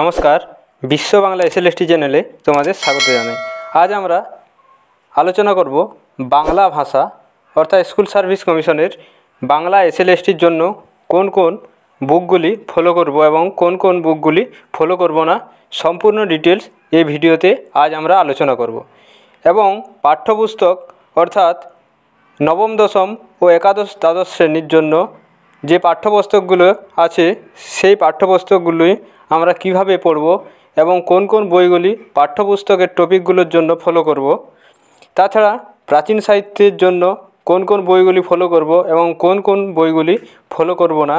নমস্কার বিশ্ব বাংলা এসএলএসটি চ্যানেলে তোমাদের স্বাগত জানাই আজ আমরা আলোচনা করব বাংলা ভাষা অর্থাৎ স্কুল সার্ভিস কমিশনের বাংলা এসএলএসটির জন্য কোন কোন বুকগুলি ফলো করব এবং কোন কোন বুকগুলি ফলো করব না সম্পূর্ণ ডিটেলস এই ভিডিওতে আজ আমরা আলোচনা করব এবং পাঠ্যপুস্তক অর্থাৎ নবম দশম ও একাদশ দ্বাদশ শ্রেণীর জন্য যে পাঠ্যপুস্তকগুলো আছে সেই পাঠ্যপুস্তকগুলি আমরা কিভাবে পড়ব এবং কোন কোন বইগুলি পাঠ্যপুস্তকের টপিকগুলোর জন্য ফলো করব তাছাড়া প্রাচীন সাহিত্যের জন্য কোন কোন বইগুলি ফলো করব এবং কোন কোন বইগুলি ফলো করব না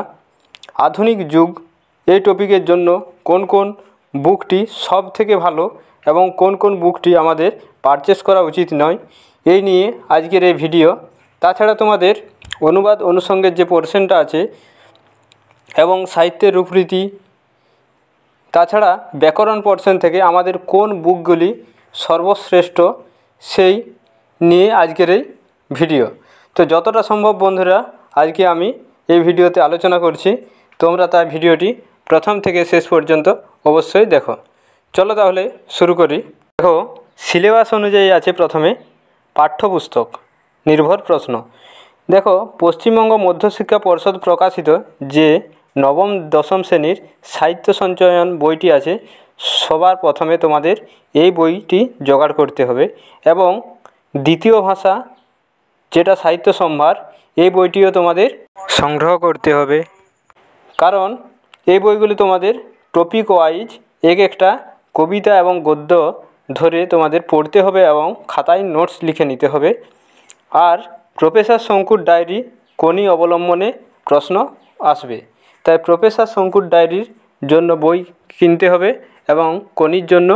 আধুনিক যুগ এই টপিকের জন্য কোন কোন বুকটি সব থেকে ভালো এবং কোন কোন বুকটি আমাদের পারচেস করা উচিত নয় এই নিয়ে আজকের এই ভিডিও তাছাড়া তোমাদের অনুবাদ অনুষঙ্গের যে পোর্শনটা আছে এবং সাহিত্যের রূপরীতি তাছাড়া ব্যাকরণ পোর্শন থেকে আমাদের কোন বুকগুলি সর্বশ্রেষ্ঠ সেই নিয়ে আজকের এই ভিডিও তো যতটা সম্ভব বন্ধুরা আজকে আমি এই ভিডিওতে আলোচনা করছি তোমরা তার ভিডিওটি প্রথম থেকে শেষ পর্যন্ত অবশ্যই দেখো চলো তাহলে শুরু করি দেখো সিলেবাস অনুযায়ী আছে প্রথমে পাঠ্যপুস্তক নির্ভর প্রশ্ন দেখো পশ্চিমবঙ্গ মধ্যশিক্ষা পর্ষদ প্রকাশিত যে নবম দশম শ্রেণীর সাহিত্য সঞ্চয়ন বইটি আছে সবার প্রথমে তোমাদের এই বইটি জোগাড় করতে হবে এবং দ্বিতীয় ভাষা যেটা সাহিত্য সম্ভার এই বইটিও তোমাদের সংগ্রহ করতে হবে কারণ এই বইগুলি তোমাদের টপিক ওয়াইজ এক একটা কবিতা এবং গদ্য ধরে তোমাদের পড়তে হবে এবং খাতায় নোটস লিখে নিতে হবে আর প্রফেসর শঙ্কুর ডায়েরি কোনই অবলম্বনে প্রশ্ন আসবে তাই প্রফেসর শঙ্কুর ডায়েরির জন্য বই কিনতে হবে এবং কনির জন্য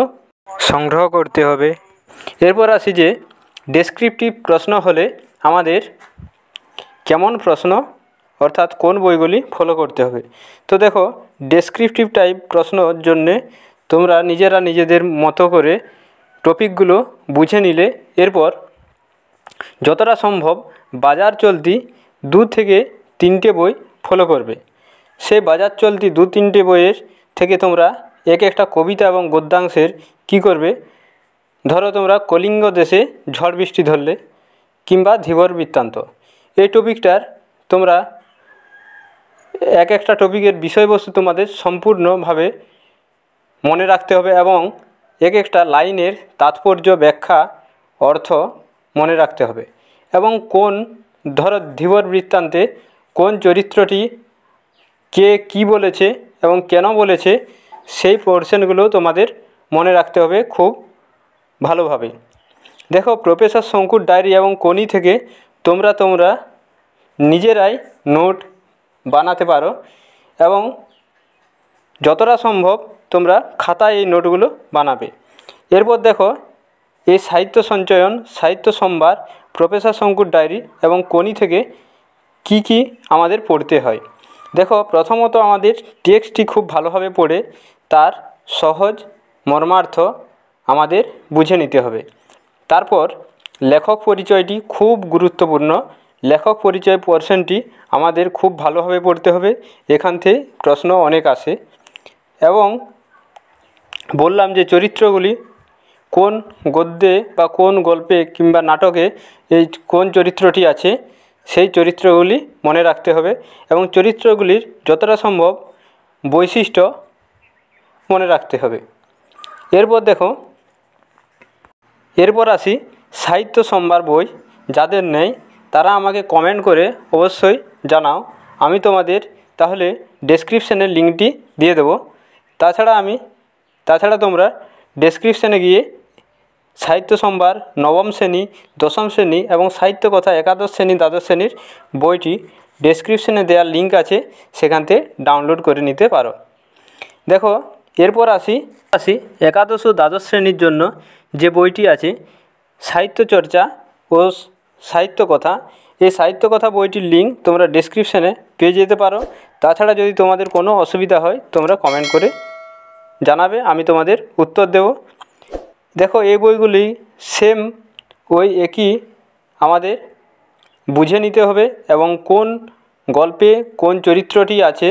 সংগ্রহ করতে হবে এরপর আসি যে ডেসক্রিপটিভ প্রশ্ন হলে আমাদের কেমন প্রশ্ন অর্থাৎ কোন বইগুলি ফলো করতে হবে তো দেখো ডেসক্রিপটিভ টাইপ প্রশ্নর জন্যে তোমরা নিজেরা নিজেদের মতো করে টপিকগুলো বুঝে নিলে এরপর যতটা সম্ভব বাজার চলতি দু থেকে তিনটে বই ফলো করবে সেই বাজার চলতি দু তিনটে বইয়ের থেকে তোমরা এক একটা কবিতা এবং গদ্যাংশের কী করবে ধরো তোমরা কলিঙ্গ দেশে ঝড় বৃষ্টি ধরলে কিংবা ধীবর বৃত্তান্ত এই টপিকটার তোমরা এক একটা টপিকের বিষয়বস্তু তোমাদের সম্পূর্ণভাবে মনে রাখতে হবে এবং এক একটা লাইনের তাৎপর্য ব্যাখ্যা অর্থ মনে রাখতে হবে এবং কোন ধরো ধীবর বৃত্তান্তে কোন চরিত্রটি কে কি বলেছে এবং কেন বলেছে সেই পোর্শনগুলো তোমাদের মনে রাখতে হবে খুব ভালোভাবে দেখো প্রফেসর শঙ্কুর ডায়েরি এবং কোনি থেকে তোমরা তোমরা নিজেরাই নোট বানাতে পারো এবং যতটা সম্ভব তোমরা খাতায় এই নোটগুলো বানাবে এরপর দেখো এই সাহিত্য সঞ্চয়ন সাহিত্য সম্ভার প্রফেসর শঙ্কুর ডায়েরি এবং কোনি থেকে কি কি আমাদের পড়তে হয় দেখো প্রথমত আমাদের টেক্সটটি খুব ভালোভাবে পড়ে তার সহজ মর্মার্থ আমাদের বুঝে নিতে হবে তারপর লেখক পরিচয়টি খুব গুরুত্বপূর্ণ লেখক পরিচয় পোর্শনটি আমাদের খুব ভালোভাবে পড়তে হবে এখান থেকে প্রশ্ন অনেক আসে এবং বললাম যে চরিত্রগুলি কোন গদ্যে বা কোন গল্পে কিংবা নাটকে এই কোন চরিত্রটি আছে সেই চরিত্রগুলি মনে রাখতে হবে এবং চরিত্রগুলির যতটা সম্ভব বৈশিষ্ট্য মনে রাখতে হবে এরপর দেখো এরপর আসি সাহিত্য সম্ভার বই যাদের নেই তারা আমাকে কমেন্ট করে অবশ্যই জানাও আমি তোমাদের তাহলে ডেসক্রিপশানের লিঙ্কটি দিয়ে দেবো তাছাড়া আমি তাছাড়া তোমরা ডেসক্রিপশানে গিয়ে সাহিত্য সম্ভার নবম শ্রেণী দশম শ্রেণী এবং সাহিত্য কথা একাদশ শ্রেণী দ্বাদশ শ্রেণীর বইটি ডেসক্রিপশনে দেওয়া লিঙ্ক আছে সেখান থেকে ডাউনলোড করে নিতে পারো দেখো এরপর আসি আসি একাদশ ও দ্বাদশ শ্রেণীর জন্য যে বইটি আছে সাহিত্য চর্চা ও সাহিত্য কথা এই সাহিত্য কথা বইটির লিঙ্ক তোমরা ডেসক্রিপশনে পেয়ে যেতে পারো তাছাড়া যদি তোমাদের কোনো অসুবিধা হয় তোমরা কমেন্ট করে জানাবে আমি তোমাদের উত্তর দেবো দেখো এই বইগুলি সেম ওই একই আমাদের বুঝে নিতে হবে এবং কোন গল্পে কোন চরিত্রটি আছে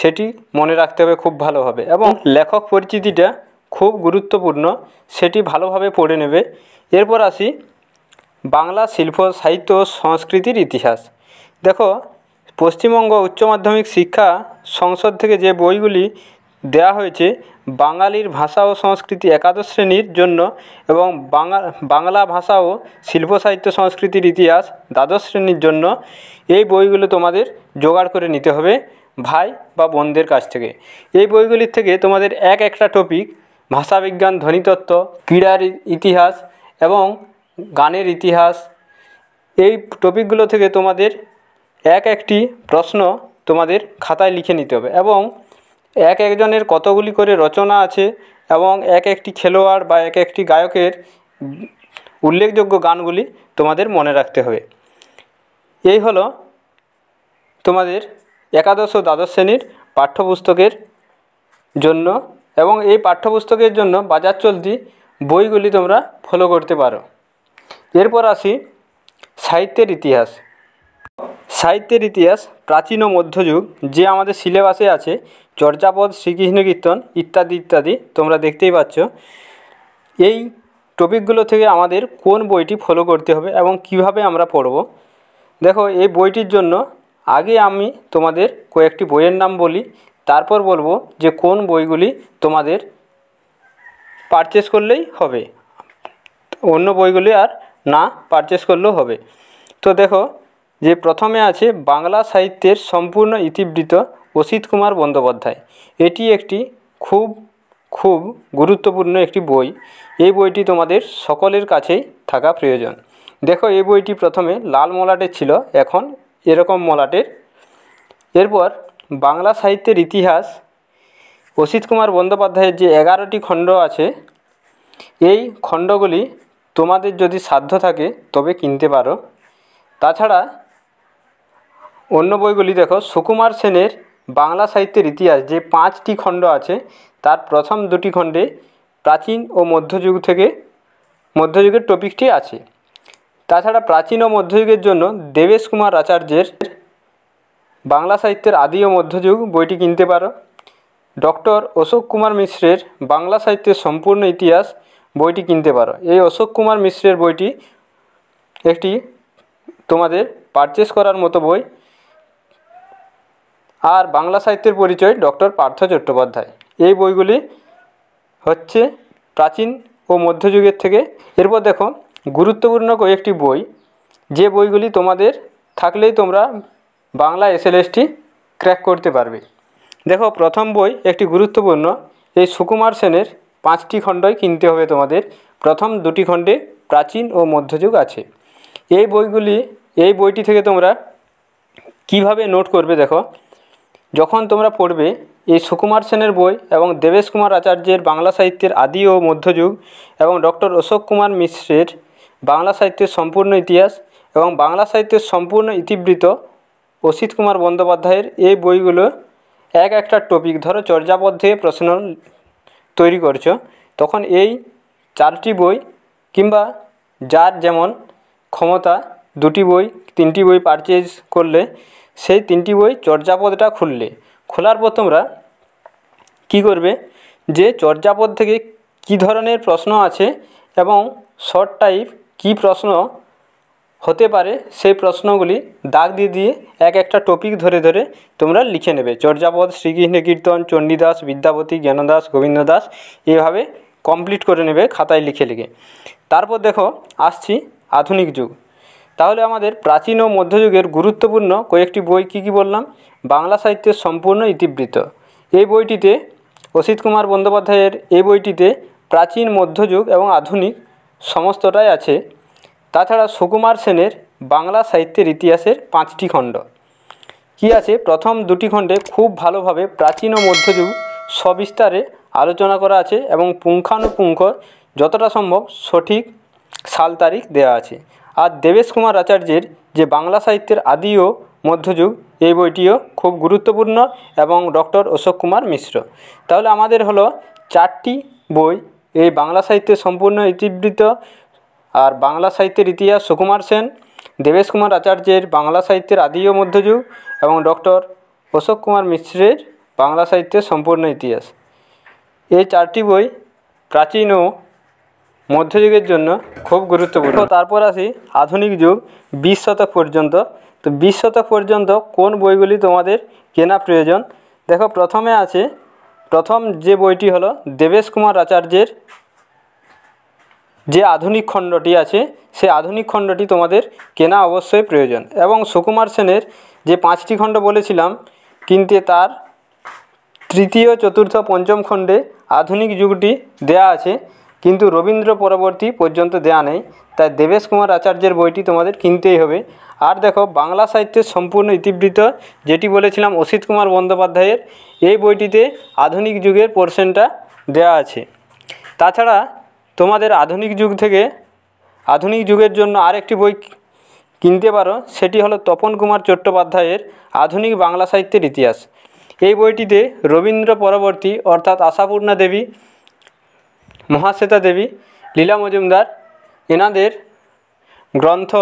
সেটি মনে রাখতে হবে খুব ভালোভাবে এবং লেখক পরিচিতিটা খুব গুরুত্বপূর্ণ সেটি ভালোভাবে পড়ে নেবে এরপর আসি বাংলা শিল্প সাহিত্য সংস্কৃতির ইতিহাস দেখো পশ্চিমবঙ্গ উচ্চ মাধ্যমিক শিক্ষা সংসদ থেকে যে বইগুলি দেওয়া হয়েছে বাঙালির ভাষা ও সংস্কৃতি একাদশ শ্রেণীর জন্য এবং বাংলা ভাষা ও শিল্প সাহিত্য সংস্কৃতির ইতিহাস দ্বাদশ শ্রেণীর জন্য এই বইগুলো তোমাদের জোগাড় করে নিতে হবে ভাই বা বোনদের কাছ থেকে এই বইগুলির থেকে তোমাদের এক একটা টপিক ভাষাবিজ্ঞান ধ্বনিতত্ত্ব ক্রীড়ার ইতিহাস এবং গানের ইতিহাস এই টপিকগুলো থেকে তোমাদের এক একটি প্রশ্ন তোমাদের খাতায় লিখে নিতে হবে এবং এক একজনের কতগুলি করে রচনা আছে এবং এক একটি খেলোয়াড় বা এক একটি গায়কের উল্লেখযোগ্য গানগুলি তোমাদের মনে রাখতে হবে এই হলো তোমাদের একাদশ ও দ্বাদশ শ্রেণীর পাঠ্যপুস্তকের জন্য এবং এই পাঠ্যপুস্তকের জন্য বাজার চলতি বইগুলি তোমরা ফলো করতে পারো এরপর আসি সাহিত্যের ইতিহাস সাহিত্যের ইতিহাস প্রাচীন ও মধ্যযুগ যে আমাদের সিলেবাসে আছে চর্যাপদ শ্রীকৃষ্ণ কীর্তন ইত্যাদি ইত্যাদি তোমরা দেখতেই পাচ্ছ এই টপিকগুলো থেকে আমাদের কোন বইটি ফলো করতে হবে এবং কিভাবে আমরা পড়ব দেখো এই বইটির জন্য আগে আমি তোমাদের কয়েকটি বইয়ের নাম বলি তারপর বলবো যে কোন বইগুলি তোমাদের পারচেস করলেই হবে অন্য বইগুলি আর না পারচেস করলেও হবে তো দেখো যে প্রথমে আছে বাংলা সাহিত্যের সম্পূর্ণ ইতিবৃত অসিত কুমার বন্দ্যোপাধ্যায় এটি একটি খুব খুব গুরুত্বপূর্ণ একটি বই এই বইটি তোমাদের সকলের কাছেই থাকা প্রয়োজন দেখো এই বইটি প্রথমে লাল মলাটের ছিল এখন এরকম মলাটের এরপর বাংলা সাহিত্যের ইতিহাস অসিত কুমার বন্দ্যোপাধ্যায়ের যে এগারোটি খণ্ড আছে এই খণ্ডগুলি তোমাদের যদি সাধ্য থাকে তবে কিনতে পারো তাছাড়া অন্য বইগুলি দেখো সুকুমার সেনের বাংলা সাহিত্যের ইতিহাস যে পাঁচটি খণ্ড আছে তার প্রথম দুটি খণ্ডে প্রাচীন ও মধ্যযুগ থেকে মধ্যযুগের টপিকটি আছে তাছাড়া প্রাচীন ও মধ্যযুগের জন্য দেবেশ কুমার আচার্যের বাংলা সাহিত্যের আদি ও মধ্যযুগ বইটি কিনতে পারো ডক্টর অশোক কুমার মিশ্রের বাংলা সাহিত্যের সম্পূর্ণ ইতিহাস বইটি কিনতে পারো এই অশোক কুমার মিশ্রের বইটি একটি তোমাদের পারচেস করার মতো বই আর বাংলা সাহিত্যের পরিচয় ডক্টর পার্থ চট্টোপাধ্যায় এই বইগুলি হচ্ছে প্রাচীন ও মধ্যযুগের থেকে এরপর দেখো গুরুত্বপূর্ণ কয়েকটি বই যে বইগুলি তোমাদের থাকলেই তোমরা বাংলা এসএলএসটি ক্র্যাক করতে পারবে দেখো প্রথম বই একটি গুরুত্বপূর্ণ এই সুকুমার সেনের পাঁচটি খণ্ডই কিনতে হবে তোমাদের প্রথম দুটি খণ্ডে প্রাচীন ও মধ্যযুগ আছে এই বইগুলি এই বইটি থেকে তোমরা কিভাবে নোট করবে দেখো যখন তোমরা পড়বে এই সুকুমার সেনের বই এবং দেবেশ কুমার আচার্যের বাংলা সাহিত্যের আদি ও মধ্যযুগ এবং ডক্টর অশোক কুমার মিশ্রের বাংলা সাহিত্যের সম্পূর্ণ ইতিহাস এবং বাংলা সাহিত্যের সম্পূর্ণ ইতিবৃত অসিত কুমার বন্দ্যোপাধ্যায়ের এই বইগুলো এক একটা টপিক ধরো চর্যাপদ্ধে প্রশ্ন তৈরি করছো তখন এই চারটি বই কিংবা যার যেমন ক্ষমতা দুটি বই তিনটি বই পারচেজ করলে সেই তিনটি বই চর্যাপদটা খুললে খোলার পর তোমরা কী করবে যে চর্যাপদ থেকে কি ধরনের প্রশ্ন আছে এবং শর্ট টাইপ কি প্রশ্ন হতে পারে সেই প্রশ্নগুলি দাগ দিয়ে দিয়ে এক একটা টপিক ধরে ধরে তোমরা লিখে নেবে চর্যাপদ শ্রীকৃষ্ণ কীর্তন চণ্ডীদাস বিদ্যাপতি জ্ঞানদাস গোবিন্দ দাস এভাবে কমপ্লিট করে নেবে খাতায় লিখে লিখে তারপর দেখো আসছি আধুনিক যুগ তাহলে আমাদের প্রাচীন ও মধ্যযুগের গুরুত্বপূর্ণ কয়েকটি বই কী কী বললাম বাংলা সাহিত্যের সম্পূর্ণ ইতিবৃত্ত এই বইটিতে অসিত কুমার বন্দ্যোপাধ্যায়ের এই বইটিতে প্রাচীন মধ্যযুগ এবং আধুনিক সমস্তটাই আছে তাছাড়া সুকুমার সেনের বাংলা সাহিত্যের ইতিহাসের পাঁচটি খণ্ড কি আছে প্রথম দুটি খণ্ডে খুব ভালোভাবে প্রাচীন ও মধ্যযুগ সবিস্তারে আলোচনা করা আছে এবং পুঙ্খানুপুঙ্খ যতটা সম্ভব সঠিক সাল তারিখ দেওয়া আছে আর দেবেশ কুমার আচার্যের যে বাংলা সাহিত্যের আদি ও মধ্যযুগ এই বইটিও খুব গুরুত্বপূর্ণ এবং ডক্টর অশোক কুমার মিশ্র তাহলে আমাদের হলো চারটি বই এই বাংলা সাহিত্যের সম্পূর্ণ ইতিবৃত্ত আর বাংলা সাহিত্যের ইতিহাস সুকুমার সেন দেবেশ কুমার আচার্যের বাংলা সাহিত্যের আদি ও মধ্যযুগ এবং ডক্টর অশোক কুমার মিশ্রের বাংলা সাহিত্যের সম্পূর্ণ ইতিহাস এই চারটি বই প্রাচীন ও মধ্যযুগের জন্য খুব গুরুত্বপূর্ণ তারপর আসি আধুনিক যুগ বিশ শতক পর্যন্ত তো বিশ শতক পর্যন্ত কোন বইগুলি তোমাদের কেনা প্রয়োজন দেখো প্রথমে আছে প্রথম যে বইটি হলো দেবেশ কুমার আচার্যের যে আধুনিক খণ্ডটি আছে সে আধুনিক খণ্ডটি তোমাদের কেনা অবশ্যই প্রয়োজন এবং সুকুমার সেনের যে পাঁচটি খণ্ড বলেছিলাম কিন্তু তার তৃতীয় চতুর্থ পঞ্চম খণ্ডে আধুনিক যুগটি দেয়া আছে কিন্তু রবীন্দ্র পরবর্তী পর্যন্ত দেয়া নেই তাই দেবেশ কুমার আচার্যের বইটি তোমাদের কিনতেই হবে আর দেখো বাংলা সাহিত্যের সম্পূর্ণ ইতিবৃত্ত যেটি বলেছিলাম অসিত কুমার বন্দ্যোপাধ্যায়ের এই বইটিতে আধুনিক যুগের পোর্শনটা দেয়া আছে তাছাড়া তোমাদের আধুনিক যুগ থেকে আধুনিক যুগের জন্য আরেকটি বই কিনতে পারো সেটি হলো তপন কুমার চট্টোপাধ্যায়ের আধুনিক বাংলা সাহিত্যের ইতিহাস এই বইটিতে রবীন্দ্র পরবর্তী অর্থাৎ আশাপূর্ণা দেবী মহাশ্বেতা দেবী লীলা মজুমদার এনাদের গ্রন্থ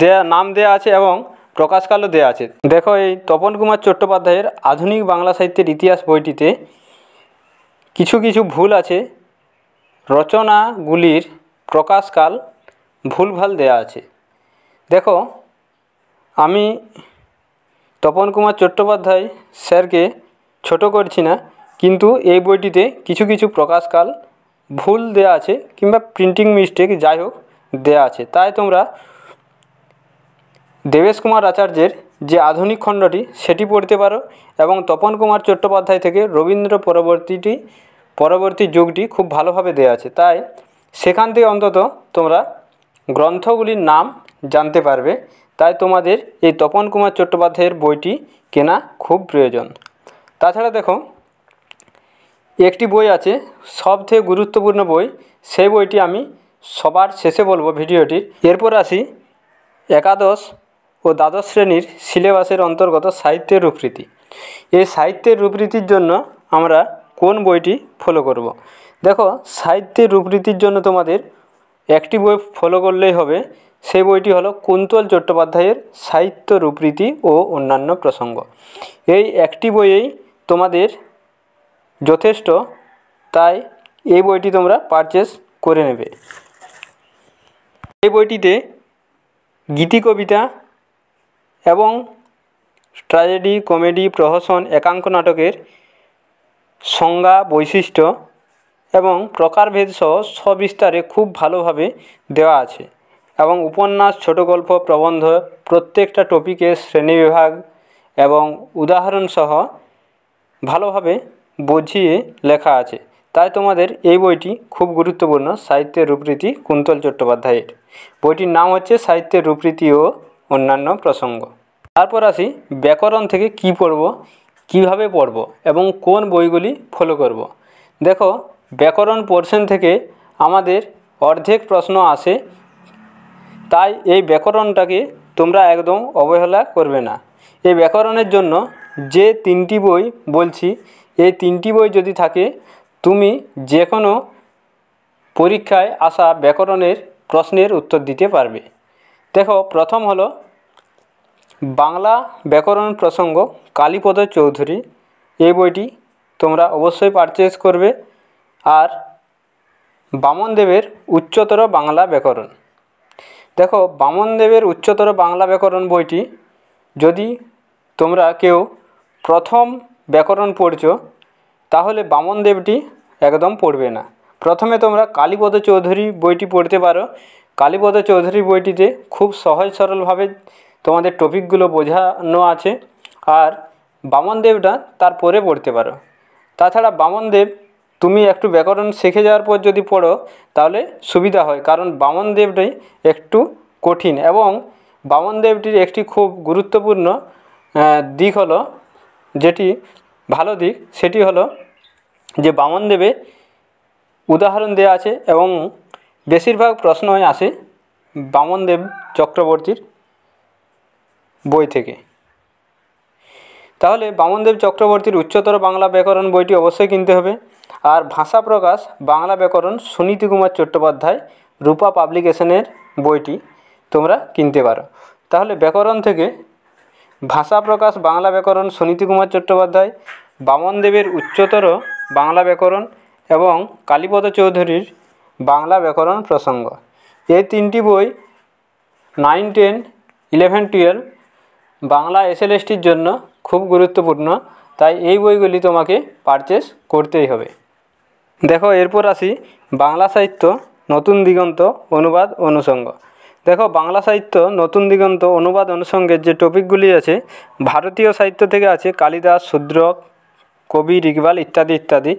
দেয়া নাম দেয়া আছে এবং প্রকাশকালও দেয়া আছে দেখো এই তপন কুমার চট্টোপাধ্যায়ের আধুনিক বাংলা সাহিত্যের ইতিহাস বইটিতে কিছু কিছু ভুল আছে রচনাগুলির প্রকাশকাল ভুলভাল দেয়া আছে দেখো আমি তপন কুমার চট্টোপাধ্যায় স্যারকে ছোট করছি না কিন্তু এই বইটিতে কিছু কিছু প্রকাশকাল ভুল দেয়া আছে কিংবা প্রিন্টিং মিস্টেক যাই হোক দেয়া আছে তাই তোমরা দেবেশ কুমার আচার্যের যে আধুনিক খণ্ডটি সেটি পড়তে পারো এবং তপন কুমার চট্টোপাধ্যায় থেকে রবীন্দ্র পরবর্তীটি পরবর্তী যুগটি খুব ভালোভাবে দেয়া আছে তাই সেখান থেকে অন্তত তোমরা গ্রন্থগুলির নাম জানতে পারবে তাই তোমাদের এই তপন কুমার চট্টোপাধ্যায়ের বইটি কেনা খুব প্রয়োজন তাছাড়া দেখো একটি বই আছে সবথেকে গুরুত্বপূর্ণ বই সেই বইটি আমি সবার শেষে বলবো ভিডিওটির এরপর আসি একাদশ ও দ্বাদশ শ্রেণীর সিলেবাসের অন্তর্গত সাহিত্যের রূপরীতি এই সাহিত্যের রূপরীতির জন্য আমরা কোন বইটি ফলো করব। দেখো সাহিত্যের রূপরীতির জন্য তোমাদের একটি বই ফলো করলেই হবে সেই বইটি হলো কুন্তল চট্টোপাধ্যায়ের সাহিত্য রূপরীতি ও অন্যান্য প্রসঙ্গ এই একটি বইয়েই তোমাদের যথেষ্ট তাই এই বইটি তোমরা পারচেস করে নেবে এই বইটিতে গীতি কবিতা এবং ট্র্যাজেডি কমেডি প্রহসন একাঙ্ক নাটকের সংজ্ঞা বৈশিষ্ট্য এবং প্রকারভেদ সহ সবিস্তারে খুব ভালোভাবে দেওয়া আছে এবং উপন্যাস ছোট গল্প প্রবন্ধ প্রত্যেকটা টপিকের শ্রেণীবিভাগ এবং উদাহরণসহ ভালোভাবে বুঝিয়ে লেখা আছে তাই তোমাদের এই বইটি খুব গুরুত্বপূর্ণ সাহিত্যের রূপরীতি কুন্তল চট্টোপাধ্যায়ের বইটির নাম হচ্ছে সাহিত্যের রূপরীতি ও অন্যান্য প্রসঙ্গ তারপর আসি ব্যাকরণ থেকে কি পড়ব কিভাবে পড়ব এবং কোন বইগুলি ফলো করব। দেখো ব্যাকরণ পোর্শন থেকে আমাদের অর্ধেক প্রশ্ন আসে তাই এই ব্যাকরণটাকে তোমরা একদম অবহেলা করবে না এই ব্যাকরণের জন্য যে তিনটি বই বলছি এই তিনটি বই যদি থাকে তুমি যে কোনো পরীক্ষায় আসা ব্যাকরণের প্রশ্নের উত্তর দিতে পারবে দেখো প্রথম হলো বাংলা ব্যাকরণ প্রসঙ্গ কালীপদ চৌধুরী এই বইটি তোমরা অবশ্যই পারচেস করবে আর বামনদেবের উচ্চতর বাংলা ব্যাকরণ দেখো বামনদেবের উচ্চতর বাংলা ব্যাকরণ বইটি যদি তোমরা কেউ প্রথম ব্যাকরণ পড়ছো তাহলে বামন দেবটি একদম পড়বে না প্রথমে তোমরা কালীপদ চৌধুরী বইটি পড়তে পারো কালীপদ চৌধুরী বইটিতে খুব সহজ সরলভাবে তোমাদের টপিকগুলো বোঝানো আছে আর বামনদেবটা পরে পড়তে পারো তাছাড়া বামনদেব তুমি একটু ব্যাকরণ শিখে যাওয়ার পর যদি পড়ো তাহলে সুবিধা হয় কারণ বামনদেবটাই একটু কঠিন এবং বামনদেবটির একটি খুব গুরুত্বপূর্ণ দিক হলো যেটি ভালো দিক সেটি হলো যে বামনদেবে উদাহরণ দেওয়া আছে এবং বেশিরভাগ প্রশ্নই আসে বামনদেব চক্রবর্তীর বই থেকে তাহলে বামনদেব চক্রবর্তীর উচ্চতর বাংলা ব্যাকরণ বইটি অবশ্যই কিনতে হবে আর ভাষা প্রকাশ বাংলা ব্যাকরণ সুনীতি কুমার চট্টোপাধ্যায় রূপা পাবলিকেশনের বইটি তোমরা কিনতে পারো তাহলে ব্যাকরণ থেকে ভাষা প্রকাশ বাংলা ব্যাকরণ সুনীতি কুমার চট্টোপাধ্যায় বামন দেবের উচ্চতর বাংলা ব্যাকরণ এবং কালীপদ চৌধুরীর বাংলা ব্যাকরণ প্রসঙ্গ এই তিনটি বই nine ten eleven twelve Bangla এসএলএসটির জন্য খুব গুরুত্বপূর্ণ তাই এই বইগুলি তোমাকে পারচেস করতেই হবে দেখো এরপর আসি বাংলা সাহিত্য নতুন দিগন্ত অনুবাদ অনুষঙ্গ দেখো বাংলা সাহিত্য নতুন দিগন্ত অনুবাদ অনুষঙ্গের যে টপিকগুলি আছে ভারতীয় সাহিত্য থেকে আছে কালিদাস শূদ্রক কবি ইকবাল ইত্যাদি ইত্যাদি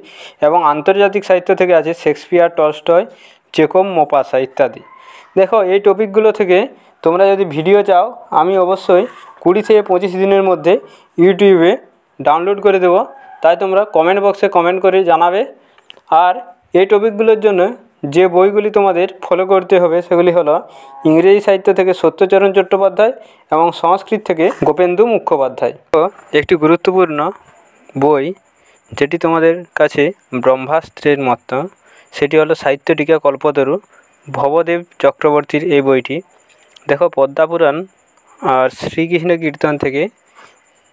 এবং আন্তর্জাতিক সাহিত্য থেকে আছে শেক্সপিয়ার টলস্টয় চেকম মোপাসা ইত্যাদি দেখো এই টপিকগুলো থেকে তোমরা যদি ভিডিও চাও আমি অবশ্যই কুড়ি থেকে পঁচিশ দিনের মধ্যে ইউটিউবে ডাউনলোড করে দেবো তাই তোমরা কমেন্ট বক্সে কমেন্ট করে জানাবে আর এই টপিকগুলোর জন্য যে বইগুলি তোমাদের ফলো করতে হবে সেগুলি হলো ইংরেজি সাহিত্য থেকে সত্যচরণ চট্টোপাধ্যায় এবং সংস্কৃত থেকে গোপেন্দু মুখোপাধ্যায় তো একটি গুরুত্বপূর্ণ বই যেটি তোমাদের কাছে ব্রহ্মাস্ত্রের মত সেটি হলো সাহিত্যটিকা কল্পতরু ভবদেব চক্রবর্তীর এই বইটি দেখো পদ্মাপুরাণ আর শ্রীকৃষ্ণ কীর্তন থেকে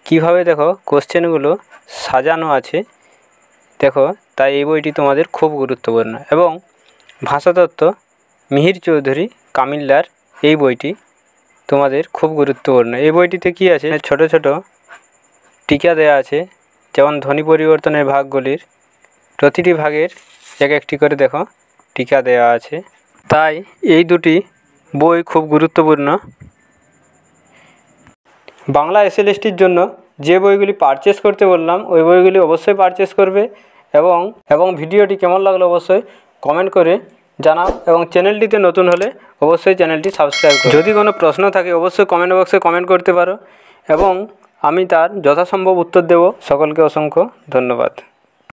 কিভাবে দেখো কোশ্চেনগুলো সাজানো আছে দেখো তাই এই বইটি তোমাদের খুব গুরুত্বপূর্ণ এবং ভাষাতত্ত্ব মিহির চৌধুরী কামিল্লার এই বইটি তোমাদের খুব গুরুত্বপূর্ণ এই বইটিতে কী আছে ছোট ছোট টিকা দেয়া আছে যেমন ধ্বনি পরিবর্তনের ভাগগুলির প্রতিটি ভাগের এক একটি করে দেখো টিকা দেয়া আছে তাই এই দুটি বই খুব গুরুত্বপূর্ণ বাংলা এসএলএসটির জন্য যে বইগুলি পারচেস করতে বললাম ওই বইগুলি অবশ্যই পারচেস করবে এবং এবং ভিডিওটি কেমন লাগলো অবশ্যই কমেন্ট করে জানাও এবং চ্যানেলটিতে নতুন হলে অবশ্যই চ্যানেলটি সাবস্ক্রাইব করো যদি কোনো প্রশ্ন থাকে অবশ্যই কমেন্ট বক্সে কমেন্ট করতে পারো এবং আমি তার যথাসম্ভব উত্তর দেব সকলকে অসংখ্য ধন্যবাদ